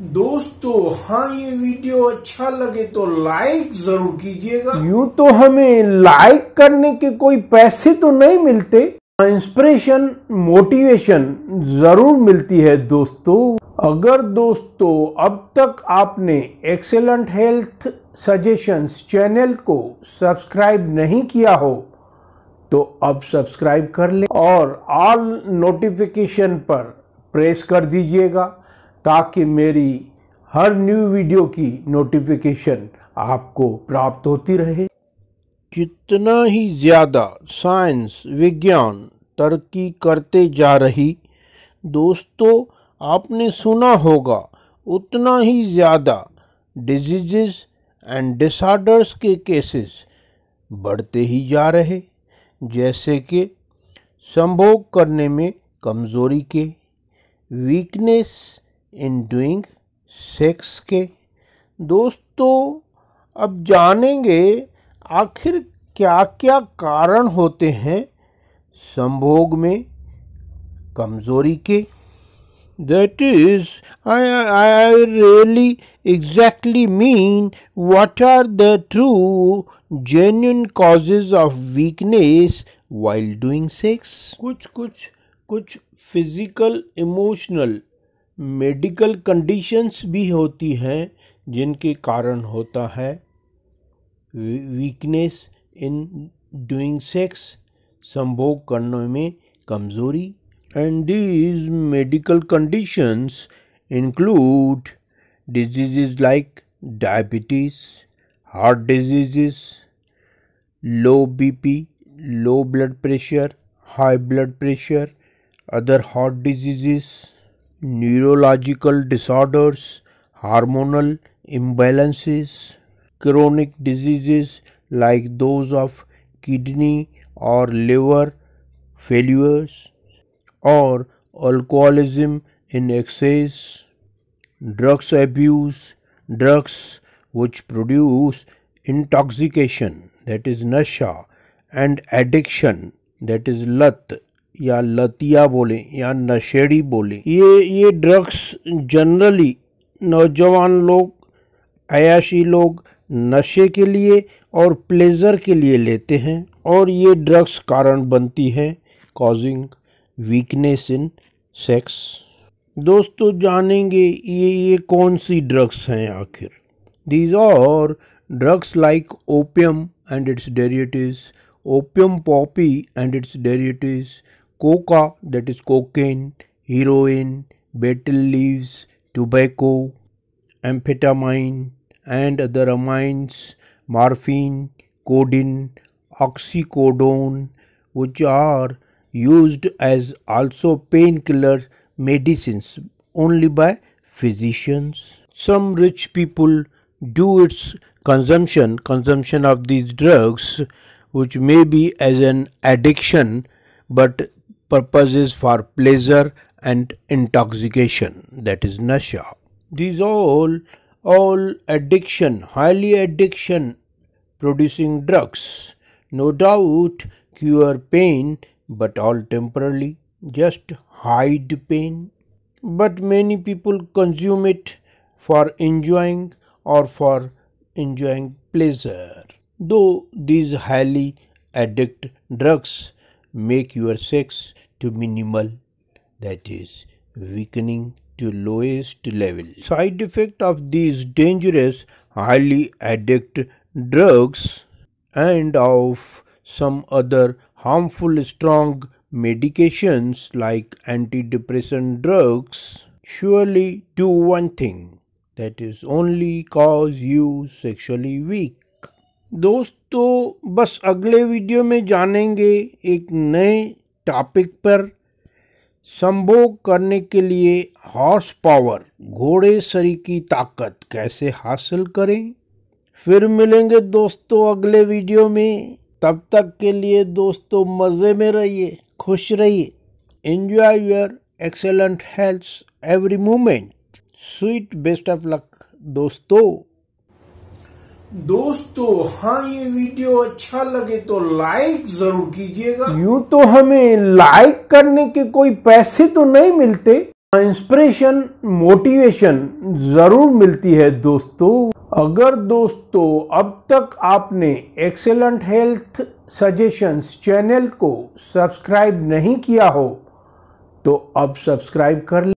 दोस्तों हाँ ये वीडियो अच्छा लगे तो लाइक जरूर कीजिएगा यू तो हमें लाइक करने के कोई पैसे तो नहीं मिलते इंस्पिरेशन मोटिवेशन जरूर मिलती है दोस्तों अगर दोस्तों अब तक आपने एक्सेलेंट हेल्थ सजेशंस चैनल को सब्सक्राइब नहीं किया हो तो अब सब्सक्राइब कर ले और ऑल नोटिफिकेशन पर प्रेस कर दीजिएगा ताकि मेरी हर न्यू वीडियो की नोटिफिकेशन आपको प्राप्त होती रहे जितना ही ज़्यादा साइंस विज्ञान तरक्की करते जा रही दोस्तों आपने सुना होगा उतना ही ज़्यादा डिजीज़ एंड डिसऑर्डर्स के केसेस बढ़ते ही जा रहे जैसे कि संभोग करने में कमज़ोरी के वीकनेस इन डूइंग सेक्स के दोस्तों अब जानेंगे आखिर क्या क्या कारण होते हैं संभोग में कमजोरी के that is I I I really exactly mean what are the true genuine causes of weakness while doing sex कुछ कुछ कुछ फिजिकल इमोशनल मेडिकल कंडीशंस भी होती हैं जिनके कारण होता है वीकनेस इन डूइंग सेक्स संभोग करने में कमजोरी and these medical conditions include disease like diabetes heart disease low BP low blood pressure high blood pressure other heart disease neurological disorders, hormonal imbalances, chronic diseases like those of kidney or liver failures, or alcoholism in excess, drugs abuse, drugs which produce intoxication that is nasha and addiction that is lat या लतिया बोलें या नशेड़ी बोलें ये ये drugs generally नौजवान लोग अयाशी लोग नशे के लिए और प्लेज़र के लिए लेते हैं और ये ड्रग्स कारण बनती है कॉजिंग वीकनेस इन सेक्स दोस्तों जानेंगे ये ये कौन सी ड्रग्स हैं आखिर दीज और drugs like opium and its derivatives opium poppy and its derivatives coca that is cocaine, heroin, betel leaves, tobacco, amphetamine and other amines, morphine, codeine, oxycodone which are used as also painkiller medicines only by physicians. Some rich people do its consumption, consumption of these drugs which may be as an addiction but Purposes for pleasure and intoxication that is nasha these all all addiction highly addiction producing drugs no doubt cure pain but all temporarily just hide pain but many people consume it for enjoying or for enjoying pleasure though these highly addict drugs make your sex to minimal, that is, weakening to lowest level. Side effect of these dangerous, highly addict drugs and of some other harmful strong medications like antidepressant drugs surely do one thing that is only cause you sexually weak दोस्तों तो बस अगले video में जानेंगे एक नए topic पर संभोग करने के लिए हॉर्स पावर घोड़े सरी की ताकत कैसे हासिल करें फिर मिलेंगे दोस्तों अगले वीडियो में तब तक के लिए दोस्तों मज़े में रहिए खुश रहिए enjoy your excellent health every moment sweet best of luck दोस्तों दोस्तों हाँ ये वीडियो अच्छा लगे तो लाइक जरूर कीजिएगा यूं तो हमें लाइक करने के कोई पैसे तो नहीं मिलते इंस्पिरेशन मोटिवेशन जरूर मिलती है दोस्तों अगर दोस्तों अब तक आपने एक्सेलेंट हेल्थ सजेशंस चैनल को सब्सक्राइब नहीं किया हो तो अब सब्सक्राइब कर